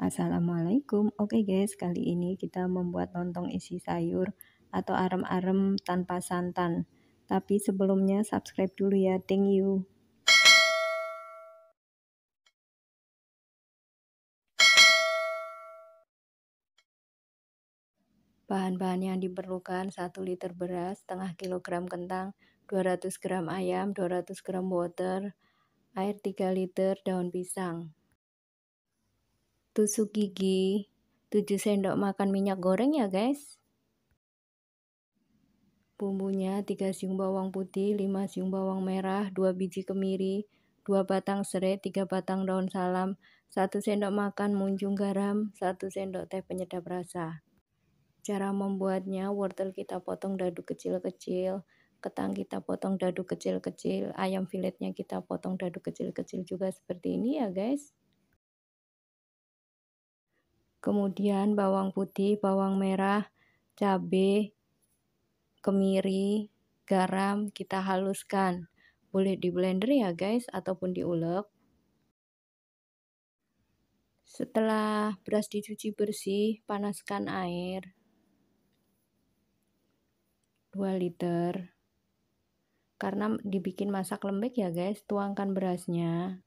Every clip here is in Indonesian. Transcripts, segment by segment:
Assalamualaikum Oke okay guys kali ini kita membuat lontong isi sayur atau arem-arem tanpa santan Tapi sebelumnya subscribe dulu ya thank you Bahan-bahan yang diperlukan 1 liter beras, setengah kilogram kentang, 200 gram ayam, 200 gram water, air 3 liter, daun pisang tusuk gigi, 7 sendok makan minyak goreng ya guys. Bumbunya 3 siung bawang putih, 5 siung bawang merah, 2 biji kemiri, 2 batang serai, 3 batang daun salam, 1 sendok makan munjung garam, 1 sendok teh penyedap rasa. Cara membuatnya, wortel kita potong dadu kecil-kecil, ketang kita potong dadu kecil-kecil, ayam filetnya kita potong dadu kecil-kecil juga seperti ini ya guys kemudian bawang putih, bawang merah, cabai, kemiri, garam kita haluskan. Boleh di blender ya guys ataupun diulek. Setelah beras dicuci bersih, panaskan air 2 liter. Karena dibikin masak lembek ya guys, tuangkan berasnya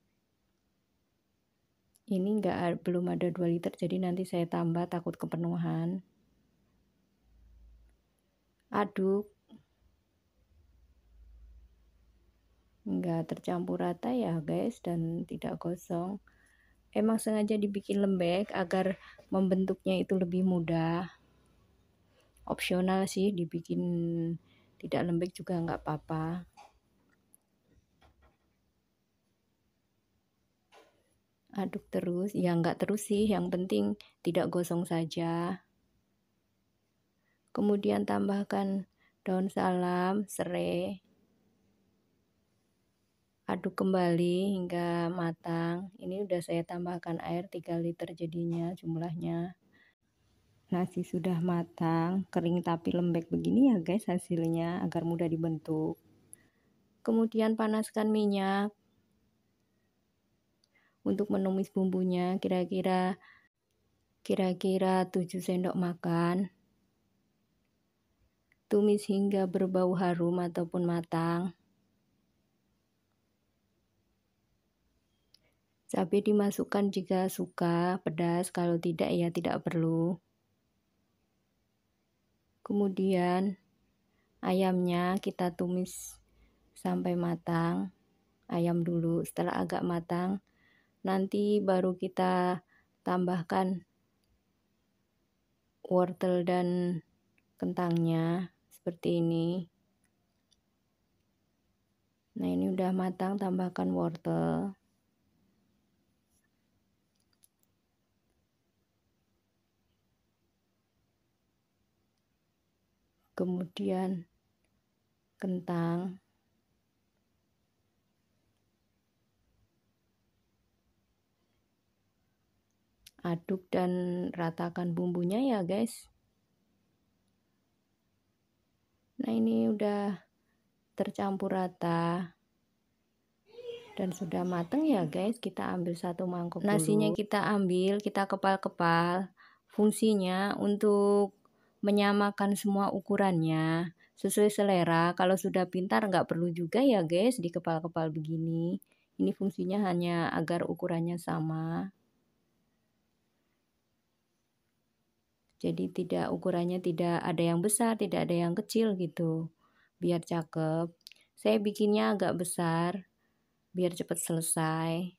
ini nggak belum ada 2 liter jadi nanti saya tambah takut kepenuhan aduk nggak tercampur rata ya guys dan tidak kosong. emang sengaja dibikin lembek agar membentuknya itu lebih mudah opsional sih dibikin tidak lembek juga nggak apa-apa aduk terus ya nggak terus sih yang penting tidak gosong saja kemudian tambahkan daun salam serai aduk kembali hingga matang ini udah saya tambahkan air 3 liter jadinya jumlahnya nasi sudah matang kering tapi lembek begini ya guys hasilnya agar mudah dibentuk kemudian panaskan minyak untuk menumis bumbunya kira-kira kira-kira 7 sendok makan tumis hingga berbau harum ataupun matang cabai dimasukkan jika suka pedas kalau tidak ya tidak perlu kemudian ayamnya kita tumis sampai matang ayam dulu setelah agak matang nanti baru kita tambahkan wortel dan kentangnya seperti ini nah ini udah matang tambahkan wortel kemudian kentang aduk dan ratakan bumbunya ya guys nah ini udah tercampur rata dan sudah mateng ya guys kita ambil satu mangkok nasinya dulu. kita ambil kita kepal-kepal fungsinya untuk menyamakan semua ukurannya sesuai selera kalau sudah pintar nggak perlu juga ya guys di kepal-kepal begini ini fungsinya hanya agar ukurannya sama jadi tidak ukurannya tidak ada yang besar tidak ada yang kecil gitu biar cakep saya bikinnya agak besar biar cepat selesai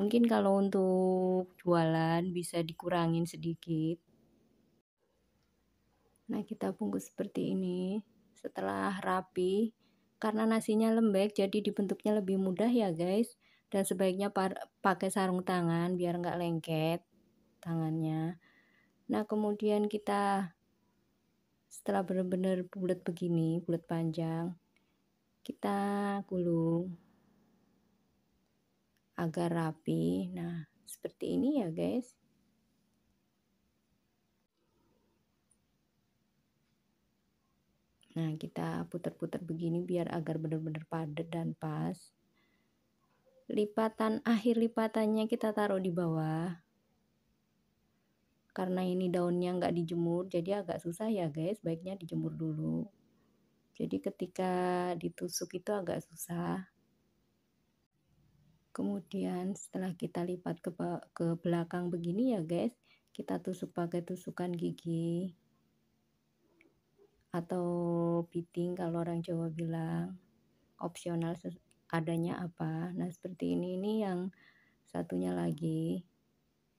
mungkin kalau untuk jualan bisa dikurangin sedikit nah kita bungkus seperti ini setelah rapi karena nasinya lembek jadi dibentuknya lebih mudah ya guys dan sebaiknya pakai sarung tangan biar nggak lengket tangannya Nah, kemudian kita setelah benar-benar bulat begini, bulat panjang, kita gulung agar rapi. Nah, seperti ini ya, guys. Nah, kita putar-putar begini biar agar benar-benar padat dan pas. Lipatan akhir lipatannya kita taruh di bawah karena ini daunnya nggak dijemur jadi agak susah ya guys baiknya dijemur dulu jadi ketika ditusuk itu agak susah kemudian setelah kita lipat ke, ke belakang begini ya guys kita tusuk pakai tusukan gigi atau piting kalau orang Jawa bilang opsional adanya apa nah seperti ini ini yang satunya lagi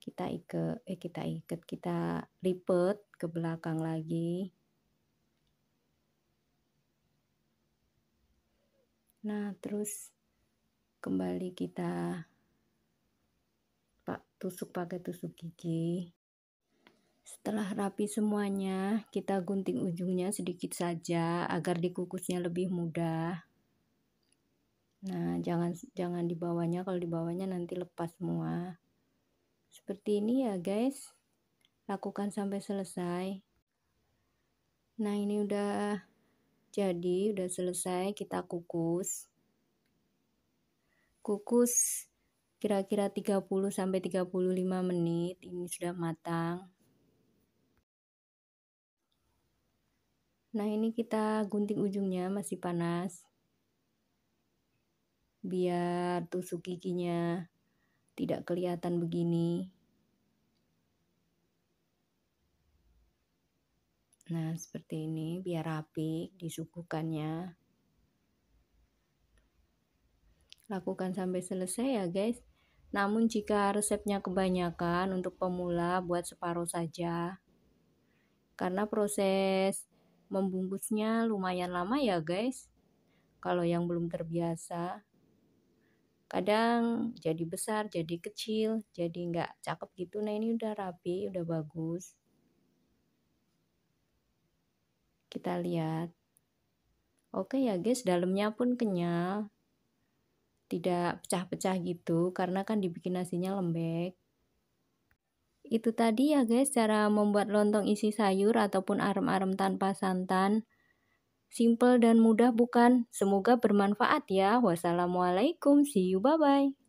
kita ikat eh kita ikat kita lipat ke belakang lagi nah terus kembali kita pak tusuk pakai tusuk gigi setelah rapi semuanya kita gunting ujungnya sedikit saja agar dikukusnya lebih mudah nah jangan jangan dibawanya kalau dibawanya nanti lepas semua seperti ini ya guys. Lakukan sampai selesai. Nah ini udah jadi, udah selesai kita kukus. Kukus kira-kira 30 sampai 35 menit. Ini sudah matang. Nah, ini kita gunting ujungnya masih panas. Biar tusuk giginya tidak kelihatan begini. Nah, seperti ini biar rapi disuguhkannya. Lakukan sampai selesai ya, guys. Namun jika resepnya kebanyakan untuk pemula buat separuh saja. Karena proses membungkusnya lumayan lama ya, guys. Kalau yang belum terbiasa, kadang jadi besar jadi kecil jadi nggak cakep gitu nah ini udah rapi udah bagus kita lihat oke ya guys dalamnya pun kenyal tidak pecah-pecah gitu karena kan dibikin nasinya lembek itu tadi ya guys cara membuat lontong isi sayur ataupun arem-arem tanpa santan Simple dan mudah bukan? Semoga bermanfaat ya. Wassalamualaikum, see you, bye-bye.